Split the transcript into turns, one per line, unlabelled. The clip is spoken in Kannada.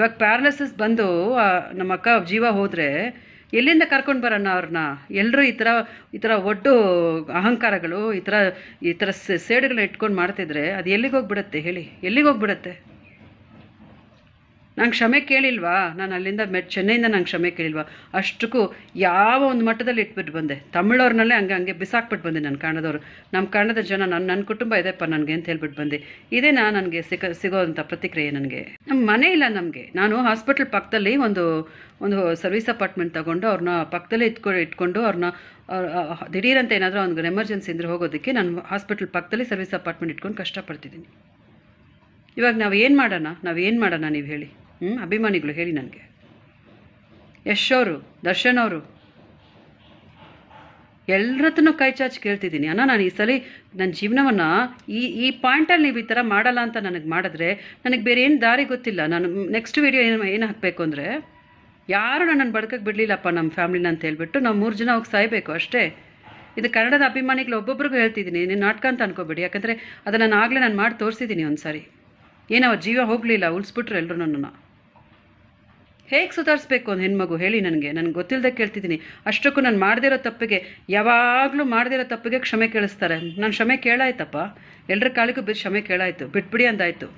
ಇವಾಗ ಪ್ಯಾರಲಸಸ್ ಬಂದು ನಮ್ಮ ಅಕ್ಕ ಜೀವ ಹೋದರೆ ಎಲ್ಲಿಂದ ಕರ್ಕೊಂಡು ಬರೋಣ ಅವ್ರನ್ನ ಎಲ್ಲರೂ ಈ ಥರ ಈ ಥರ ಒಡ್ಡು ಅಹಂಕಾರಗಳು ಈ ಥರ ಈ ಥರ ಸೇಡುಗಳನ್ನ ಇಟ್ಕೊಂಡು ಮಾಡ್ತಿದ್ರೆ ಅದು ಎಲ್ಲಿಗೆ ಹೋಗ್ಬಿಡತ್ತೆ ಹೇಳಿ ಎಲ್ಲಿಗೆ ಹೋಗ್ಬಿಡತ್ತೆ ನಾನು ಕ್ಷಮೆ ಕೇಳಿಲ್ವಾ ನಾನು ಅಲ್ಲಿಂದ ಮೆ ಚೆನ್ನೈಯಿಂದ ನಾನು ಕ್ಷಮೆ ಕೇಳಿಲ್ವಾ ಅಷ್ಟಕ್ಕೂ ಯಾವ ಒಂದು ಮಟ್ಟದಲ್ಲಿ ಇಟ್ಬಿಟ್ಟು ಬಂದೆ ತಮಿಳವ್ರನ್ನಲ್ಲೇ ಹಂಗೆ ಹಂಗೆ ಬಿಸಾಕ್ಬಿಟ್ಟು ಬಂದೆ ನನ್ನ ಕನ್ನಡದವರು ನಮ್ಮ ಕಾಣದ ಜನ ನನ್ನ ನನ್ನ ಕುಟುಂಬ ಇದೆಪ್ಪ ನನಗೆ ಅಂತ ಹೇಳ್ಬಿಟ್ಟು ಬಂದೆ ಇದೇ ನಾ ನನಗೆ ಸಿಕ್ಕ ಸಿಗೋವಂಥ ಪ್ರತಿಕ್ರಿಯೆ ನನಗೆ ನಮ್ಮ ಮನೆ ಇಲ್ಲ ನಮಗೆ ನಾನು ಹಾಸ್ಪಿಟ್ಲ್ ಪಕ್ಕದಲ್ಲಿ ಒಂದು ಒಂದು ಸರ್ವಿಸ್ ಅಪಾರ್ಟ್ಮೆಂಟ್ ತಗೊಂಡು ಅವ್ರನ್ನ ಪಕ್ಕದಲ್ಲೇ ಇಟ್ಕೊ ಇಟ್ಕೊಂಡು ಅವ್ರನ್ನ ದಿಢೀರಂತ ಏನಾದರೂ ಒಂದು ಎಮರ್ಜೆನ್ಸಿ ಅಂದರೆ ಹೋಗೋದಕ್ಕೆ ನಾನು ಹಾಸ್ಪಿಟ್ಲ್ ಪಕ್ಕದಲ್ಲಿ ಸರ್ವಿಸ್ ಅಪಾರ್ಟ್ಮೆಂಟ್ ಇಟ್ಕೊಂಡು ಕಷ್ಟಪಡ್ತಿದ್ದೀನಿ ಇವಾಗ ನಾವು ಏನು ಮಾಡೋಣ ನಾವು ಏನು ಮಾಡೋಣ ನೀವು ಹೇಳಿ ಹ್ಞೂ ಅಭಿಮಾನಿಗಳು ಹೇಳಿ ನನಗೆ ಯಶ್ ಅವರು ದರ್ಶನ್ ಅವರು ಎಲ್ಲರತ್ರನೂ ಕೈ ಚಾಚಿ ಕೇಳ್ತಿದ್ದೀನಿ ಅಣ್ಣ ನಾನು ಈ ಸಲ ನನ್ನ ಜೀವನವನ್ನು ಈ ಈ ಪಾಯಿಂಟಲ್ಲಿ ನೀವು ಈ ಥರ ಮಾಡಲ್ಲ ಅಂತ ನನಗೆ ಮಾಡಿದ್ರೆ ನನಗೆ ಬೇರೆ ಏನು ದಾರಿ ಗೊತ್ತಿಲ್ಲ ನಾನು ನೆಕ್ಸ್ಟ್ ವೀಡಿಯೋ ಏನು ಏನು ಹಾಕಬೇಕು ಅಂದರೆ ಯಾರೂ ನನ್ನನ್ನು ಬಡ್ಕಕ್ಕೆ ಬಿಡಲಿಲ್ಲಪ್ಪ ನಮ್ಮ ಫ್ಯಾಮಿಲಿನ ಅಂತ ಹೇಳ್ಬಿಟ್ಟು ನಾವು ಮೂರು ಜನ ಹೋಗಿ ಸಾಯಬೇಕು ಅಷ್ಟೇ ಇದು ಕನ್ನಡದ ಅಭಿಮಾನಿಗಳು ಒಬ್ಬೊಬ್ರಿಗೂ ಹೇಳ್ತಿದ್ದೀನಿ ನೀನು ನಾಟಕ ಅಂತ ಅನ್ಕೋಬೇಡಿ ಯಾಕಂದರೆ ಅದನ್ನು ನಾನು ಆಗಲೇ ನಾನು ಮಾಡಿ ತೋರಿಸಿದ್ದೀನಿ ಒಂದು ಸಾರಿ ಏನೋ ಜೀವ ಹೋಗಲಿಲ್ಲ ಉಳಿಸ್ಬಿಟ್ರು ಎಲ್ಲರೂ ನನ್ನನ್ನು ಹೇಗೆ ಸುಧಾರಿಸ್ಬೇಕು ಒಂದು ಹೆಣ್ಮಗು ಹೇಳಿ ನನಗೆ ನನಗೆ ಗೊತ್ತಿಲ್ಲದೆ ಕೇಳ್ತಿದ್ದೀನಿ ಅಷ್ಟಕ್ಕೂ ನಾನು ಮಾಡದಿರೋ ತಪ್ಪಿಗೆ ಯಾವಾಗಲೂ ಮಾಡದಿರೋ ತಪ್ಪಿಗೆ ಕ್ಷಮೆ ಕೇಳಿಸ್ತಾರೆ ನಾನು ಕ್ಷಮೆ ಕೇಳಾಯ್ತಪ್ಪ ಎಲ್ಲರ ಕಾಲಿಗೂ ಬಿದ್ದು ಕ್ಷಮೆ ಕೇಳಾಯಿತು ಬಿಟ್ಬಿಡಿ ಅಂದಾಯಿತು